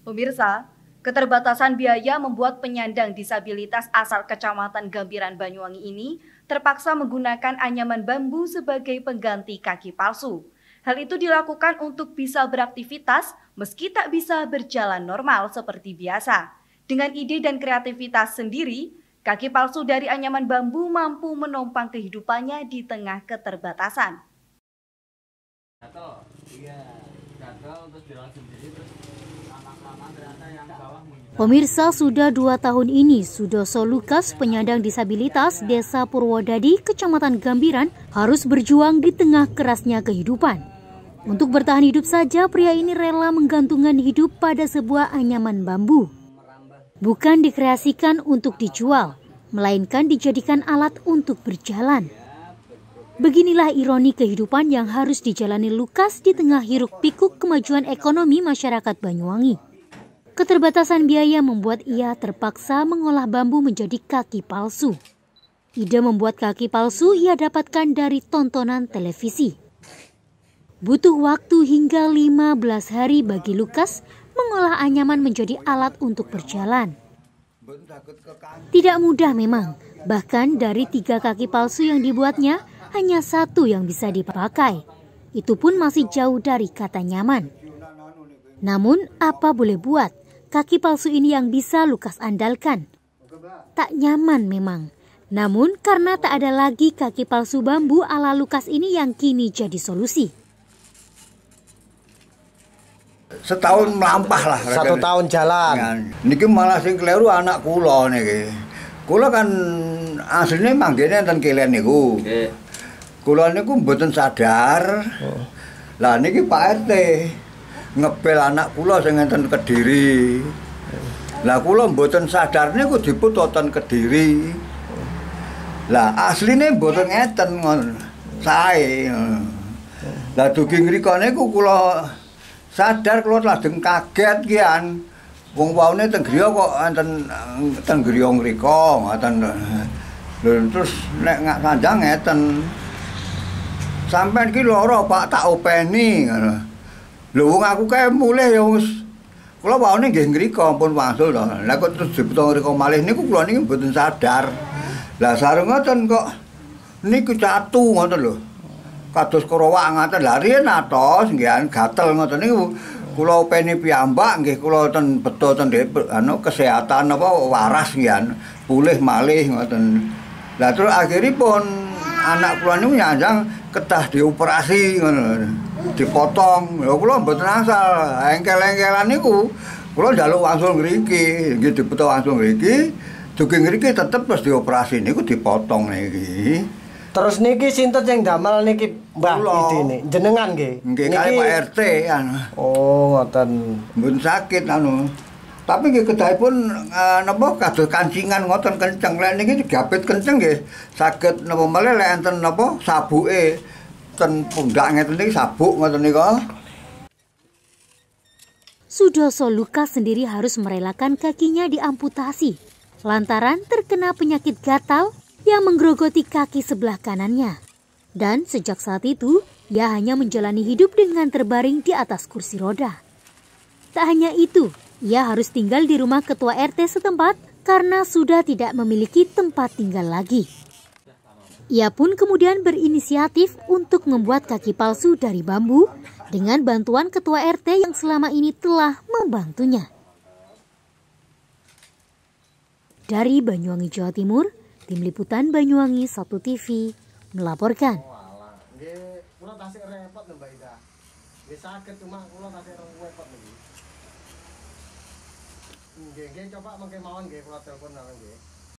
Pemirsa, keterbatasan biaya membuat penyandang disabilitas asal Kecamatan Gambiran Banyuwangi ini terpaksa menggunakan anyaman bambu sebagai pengganti kaki palsu. Hal itu dilakukan untuk bisa beraktivitas meski tak bisa berjalan normal seperti biasa. Dengan ide dan kreativitas sendiri, kaki palsu dari anyaman bambu mampu menopang kehidupannya di tengah keterbatasan. Gatel, iya. Gatel terus Pemirsa sudah dua tahun ini, Sudoso Lukas, penyandang disabilitas Desa Purwodadi, Kecamatan Gambiran, harus berjuang di tengah kerasnya kehidupan. Untuk bertahan hidup saja, pria ini rela menggantungkan hidup pada sebuah anyaman bambu. Bukan dikreasikan untuk dijual, melainkan dijadikan alat untuk berjalan. Beginilah ironi kehidupan yang harus dijalani Lukas di tengah hiruk pikuk kemajuan ekonomi masyarakat Banyuwangi. Keterbatasan biaya membuat ia terpaksa mengolah bambu menjadi kaki palsu. Ide membuat kaki palsu ia dapatkan dari tontonan televisi. Butuh waktu hingga 15 hari bagi Lukas mengolah anyaman menjadi alat untuk berjalan. Tidak mudah memang, bahkan dari tiga kaki palsu yang dibuatnya, hanya satu yang bisa dipakai. Itu pun masih jauh dari kata nyaman. Namun apa boleh buat, Kaki palsu ini yang bisa Lukas andalkan. Tak nyaman memang. Namun karena tak ada lagi kaki palsu bambu ala Lukas ini yang kini jadi solusi. Setahun melampah lah. Satu rekan. tahun jalan. Nah, niki malah sing keliru anak kula niki. Kula kan aslinya memang enten kelen niku. Nggih. Kula niku mboten sadar. Oh. Lah niki Pak RT. ngebel anak kula sing ngenten Kediri. Lah kula mboten sadar niku diput wonten Kediri. Lah asline mboten ngeten ngono. Sae. Lah dugi ngriku niku kula sadar kula lajeng kaget kian. Wong waune teng griya kok enten teng griya ngriku ngoten. terus nek ngak sanjang ngeten. Sampeyan ki lara Pak tak openi ngono. Lho wong aku kae mulih ya wis kula waone nggih ngriko ampun wangsul to. Lah kok terus dipeta ngriko malih niku kula niki mboten sadar. Lah sarung ngoten kok niku catu ngoten lho. Kados korowak ngoten lah riyen atos nggih gatel ngoten niku kula peni piyambak nggih kula ten beto ten anu kesehatan apa waras nggih pulih malih ngoten. Lah terus akhiripun anak kula niku nyanjang ketah dioperasi ngono dipotong ya kula mboten asal engkel-engkelan niku kula dalu langsung ngriki nggih dipotong langsung ngriki dugi ngriki tetep operasi dioperasi niku dipotong niki Terus niki sinten yang damel niki Mbah idene? Jenengan nggih. Nggih kali Pak RT anu. Oh, ngoten. bun sakit anu. Tapi nggih kedai pun uh, napa kados kancingan ngoten kenceng. Lek niki digapit kenceng nggih saged nopo malih lek enten napa sabuke ten pundak ngeten niki sabuk ngoten nika. Sudoso Lukas sendiri harus merelakan kakinya diamputasi lantaran terkena penyakit gatal yang menggerogoti kaki sebelah kanannya. Dan sejak saat itu, ia hanya menjalani hidup dengan terbaring di atas kursi roda. Tak hanya itu, ia harus tinggal di rumah ketua RT setempat karena sudah tidak memiliki tempat tinggal lagi. Ia pun kemudian berinisiatif untuk membuat kaki palsu dari bambu dengan bantuan ketua RT yang selama ini telah membantunya. Dari Banyuwangi, Jawa Timur, Tim Liputan Banyuwangi 1 TV melaporkan.